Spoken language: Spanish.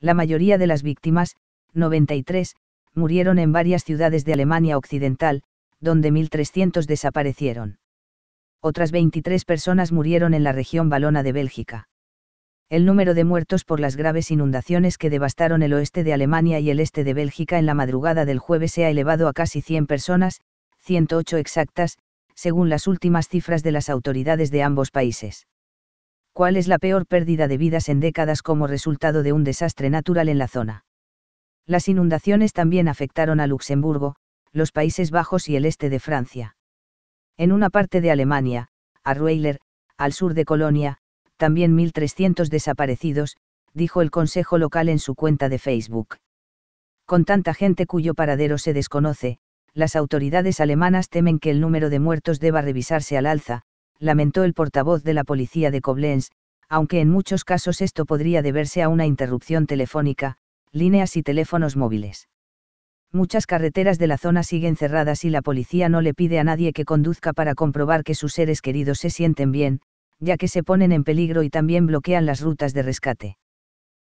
La mayoría de las víctimas, 93, murieron en varias ciudades de Alemania Occidental, donde 1.300 desaparecieron. Otras 23 personas murieron en la región valona de Bélgica. El número de muertos por las graves inundaciones que devastaron el oeste de Alemania y el este de Bélgica en la madrugada del jueves se ha elevado a casi 100 personas, 108 exactas, según las últimas cifras de las autoridades de ambos países cuál es la peor pérdida de vidas en décadas como resultado de un desastre natural en la zona. Las inundaciones también afectaron a Luxemburgo, los Países Bajos y el este de Francia. En una parte de Alemania, a Rueiler, al sur de Colonia, también 1.300 desaparecidos, dijo el Consejo Local en su cuenta de Facebook. Con tanta gente cuyo paradero se desconoce, las autoridades alemanas temen que el número de muertos deba revisarse al alza, lamentó el portavoz de la policía de Koblenz, aunque en muchos casos esto podría deberse a una interrupción telefónica, líneas y teléfonos móviles. Muchas carreteras de la zona siguen cerradas y la policía no le pide a nadie que conduzca para comprobar que sus seres queridos se sienten bien, ya que se ponen en peligro y también bloquean las rutas de rescate.